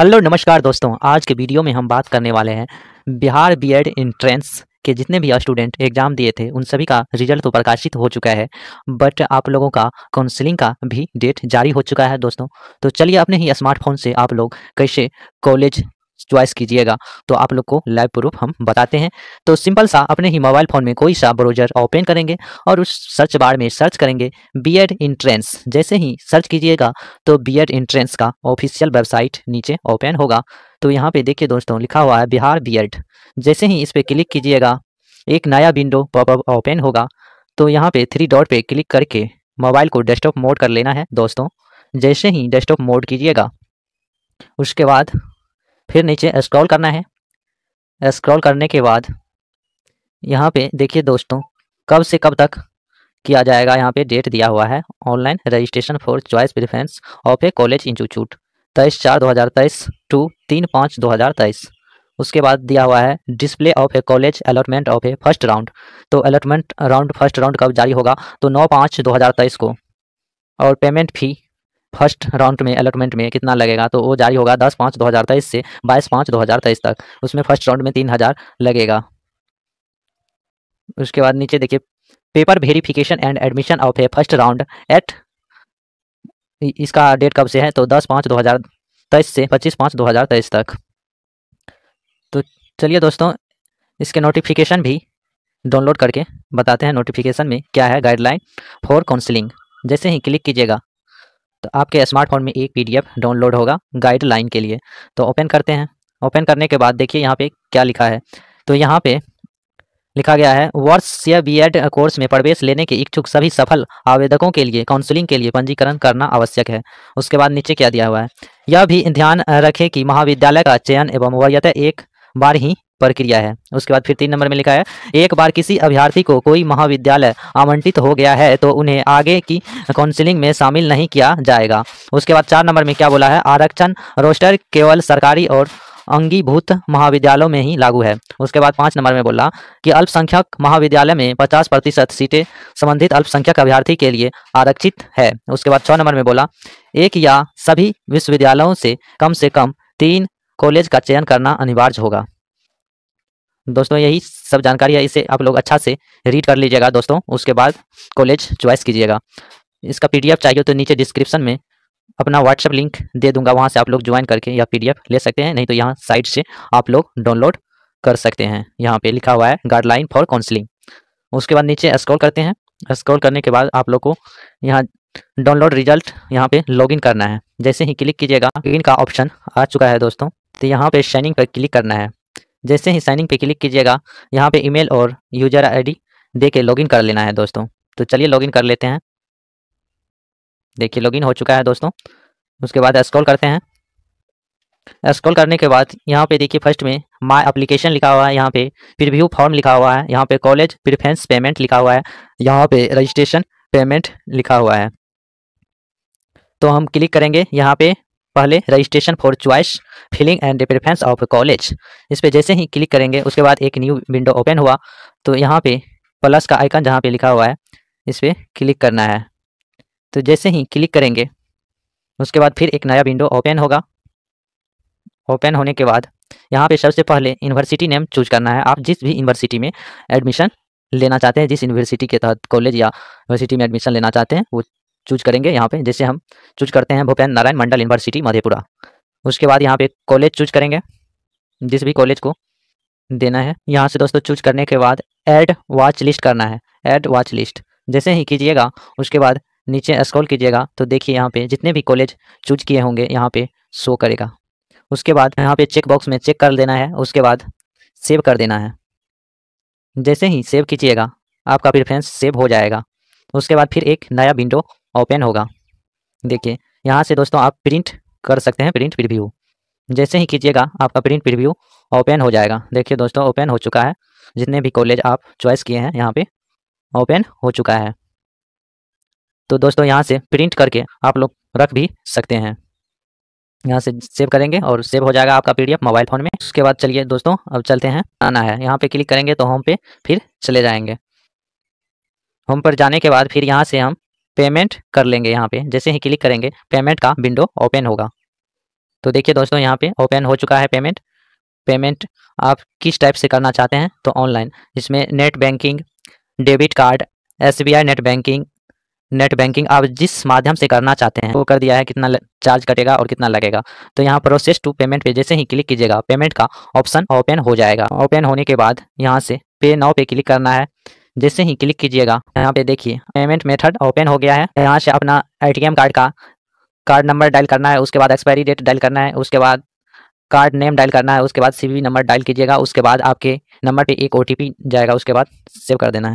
hello नमस्कार दोस्तों आज के वीडियो में हम बात करने वाले हैं बिहार बीएड एंट्रेंस के जितने भी स्टूडेंट एग्जाम दिए थे उन सभी का रिजल्ट तो प्रकाशित हो चुका है बट आप लोगों का काउंसलिंग का भी डेट जारी हो चुका है दोस्तों तो चलिए अपने ही स्मार्टफोन से आप लोग कैसे कॉलेज चॉइस कीजिएगा तो आप लोग को लाइव प्रूफ हम बताते हैं तो सिंपल सा अपने ही मोबाइल फ़ोन में कोई सा ब्राउजर ओपन करेंगे और उस सर्च बार में सर्च करेंगे बी एड इंट्रेंस जैसे ही सर्च कीजिएगा तो बी एड इंट्रेंस का ऑफिशियल वेबसाइट नीचे ओपन होगा तो यहाँ पे देखिए दोस्तों लिखा हुआ है बिहार बी एड जैसे ही इस पर क्लिक कीजिएगा एक नया विंडो पॉपअप ओपन होगा तो यहाँ पे थ्री डॉट पे क्लिक करके मोबाइल को डेस्कटॉप मोड कर लेना है दोस्तों जैसे ही डेस्कटॉप मोड कीजिएगा उसके बाद फिर नीचे स्क्रॉल करना है स्क्रॉल करने के बाद यहाँ पे देखिए दोस्तों कब से कब तक किया जाएगा यहाँ पे डेट दिया हुआ है online registration for choice preference of a college institute तेईस चार दो हज़ार तेईस टू तीन पाँच दो हज़ार तेईस उसके बाद दिया हुआ है display of a college allotment of a first round तो अलॉटमेंट राउंड फर्स्ट राउंड कब जारी होगा तो नौ पाँच दो हज़ार तेईस को और पेमेंट फी फर्स्ट राउंड में अलॉटमेंट में कितना लगेगा तो वो जारी होगा दस पाँच दो हज़ार तेईस से बाईस पाँच दो हज़ार तेईस तक उसमें फर्स्ट राउंड में तीन हज़ार लगेगा उसके बाद नीचे देखिए paper verification and admission of a first round at इसका डेट कब से है तो दस पाँच दो हज़ार तेईस से पच्चीस पाँच दो हज़ार तेईस तक तो चलिए दोस्तों इसके नोटिफिकेशन भी डाउनलोड करके बताते हैं नोटिफिकेशन में क्या है गाइडलाइन फॉर काउंसलिंग जैसे ही क्लिक कीजिएगा तो आपके स्मार्टफोन में एक पीडीएफ डाउनलोड होगा गाइडलाइन के लिए तो ओपन करते हैं ओपन करने के बाद देखिए यहाँ पे क्या लिखा है तो यहाँ पे लिखा गया है वर्ष या बीएड कोर्स में प्रवेश लेने के इच्छुक सभी सफल आवेदकों के लिए काउंसलिंग के लिए पंजीकरण करना आवश्यक है उसके बाद नीचे क्या दिया हुआ है यह भी ध्यान रखें कि महाविद्यालय का चयन एवं वरीयता एक बार ही प्रक्रिया है उसके बाद फिर तीन नंबर में लिखा है एक बार किसी अभ्यर्थी को कोई महाविद्यालय आवंटित हो गया है तो उन्हें आगे की काउंसिलिंग में शामिल नहीं किया जाएगा उसके बाद चार नंबर में क्या बोला है आरक्षण रोस्टर केवल सरकारी और अंगीभूत महाविद्यालयों में ही लागू है उसके बाद पाँच नंबर में बोला कि अल्पसंख्यक महाविद्यालय में पचास प्रतिशत सीटें संबंधित अल्पसंख्यक अभ्यर्थी के लिए आरक्षित है उसके बाद छः नंबर में बोला एक या सभी विश्वविद्यालयों से कम से कम तीन कॉलेज का चयन करना अनिवार्य होगा दोस्तों यही सब जानकारी है इसे आप लोग अच्छा से रीड कर लीजिएगा दोस्तों उसके बाद कॉलेज च्वाइस कीजिएगा इसका पीडीएफ चाहिए तो नीचे डिस्क्रिप्शन में अपना व्हाट्सअप लिंक दे दूंगा वहाँ से आप लोग ज्वाइन करके या पीडीएफ ले सकते हैं नहीं तो यहाँ साइट से आप लोग डाउनलोड कर सकते हैं यहाँ पे लिखा हुआ है गाइडलाइन फॉर काउंसलिंग उसके बाद नीचे स्क्रॉल करते हैं स्क्रॉल करने के बाद आप लोग को यहाँ डाउनलोड रिजल्ट यहाँ पे लॉगिन करना है जैसे ही क्लिक कीजिएगा लॉगिन का ऑप्शन आ चुका है दोस्तों तो यहाँ पे शाइनिंग पर क्लिक करना है जैसे ही साइनिंग पे क्लिक कीजिएगा यहाँ पे ईमेल और यूजर आईडी दे के लॉगिन कर लेना है दोस्तों तो चलिए लॉगिन कर लेते हैं देखिए लॉगिन हो चुका है दोस्तों उसके बाद स्क्रॉल करते हैं स्क्रॉल करने के बाद यहाँ पे देखिए फर्स्ट में माय अप्लीकेशन लिखा हुआ है यहाँ पे फिर व्यू फॉर्म लिखा हुआ है यहाँ पे कॉलेज प्रिफ्रेंस पेमेंट लिखा हुआ है यहाँ पे रजिस्ट्रेशन पेमेंट लिखा हुआ है तो हम क्लिक करेंगे यहाँ पे पहले registration for choice filling and preference of college इस पर जैसे ही क्लिक करेंगे उसके बाद एक न्यू विंडो ओपन हुआ तो यहाँ पे प्लस का आइकन जहाँ पे लिखा हुआ है इस पर क्लिक करना है तो जैसे ही क्लिक करेंगे उसके बाद फिर एक नया विंडो ओपन होगा ओपन होने के बाद यहाँ पे सबसे पहले यूनिवर्सिटी नेम चूज करना है आप जिस भी यूनिवर्सिटी में एडमिशन लेना चाहते हैं जिस यूनिवर्सिटी के तहत कॉलेज या यूनिवर्सिटी में एडमिशन लेना चाहते हैं वो चूज करेंगे यहाँ पे जैसे हम चूज करते हैं भूपेन्द्र नारायण मंडल यूनिवर्सिटी मधेपुरा उसके बाद यहाँ पे कॉलेज चूज करेंगे जिस भी कॉलेज को देना है यहाँ से दोस्तों चूज करने के बाद एड वॉच लिस्ट करना है ऐड वॉच लिस्ट जैसे ही कीजिएगा उसके बाद नीचे स्क्रॉल कीजिएगा तो देखिए यहाँ पे जितने भी कॉलेज चूज किए होंगे यहाँ पे शो करेगा उसके बाद यहाँ पे चेक बॉक्स में चेक कर देना है उसके बाद सेव कर देना है जैसे ही सेव कीजिएगा आपका प्रेफरेंस सेव हो जाएगा उसके बाद फिर एक नया विंडो ओपन होगा देखिए यहाँ से दोस्तों आप प्रिंट कर सकते हैं प्रिंट प्रिव्यू जैसे ही कीजिएगा आपका प्रिंट प्रिव्यू ओपन हो जाएगा देखिए दोस्तों ओपन हो चुका है जितने भी कॉलेज आप चॉइस किए हैं यहाँ पे ओपन हो चुका है तो दोस्तों यहाँ से प्रिंट करके आप लोग रख भी सकते हैं यहाँ से सेव करेंगे और सेव हो जाएगा आपका पीडीएफ मोबाइल फ़ोन में उसके बाद चलिए दोस्तों अब चलते हैं आना है यहाँ पे क्लिक करेंगे तो होम पे फिर चले जाएंगे होम पर जाने के बाद फिर यहाँ से हम पेमेंट कर लेंगे यहाँ पे जैसे ही क्लिक करेंगे पेमेंट का विंडो ओपन होगा तो देखिए दोस्तों यहाँ पे ओपन हो चुका है पेमेंट पेमेंट आप किस टाइप से करना चाहते हैं तो ऑनलाइन इसमें net banking debit card as net banking net banking आप जिस माध्यम से करना चाहते हैं वो कर दिया है कितना चार्ज कटेगा और कितना लगेगा तो यहाँ प्रोसेस टू पेमेंट पे जैसे ही क्लिक कीजिएगा पेमेंट का ऑप्शन ओपन हो जाएगा ओपन होने के बाद यहाँ से पे नाउ पे क्लिक करना है जैसे ही क्लिक कीजिएगा यहाँ पे देखिए पेमेंट मेथड ओपन हो गया है यहाँ से अपना एटीएम कार्ड का कार्ड नंबर डायल करना है उसके बाद एक्सपायरी डेट डायल करना है उसके बाद कार्ड नेम डायल करना है उसके बाद सीवी नंबर डायल कीजिएगा उसके बाद आपके नंबर पे एक ओटीपी जाएगा उसके बाद सेव कर देना है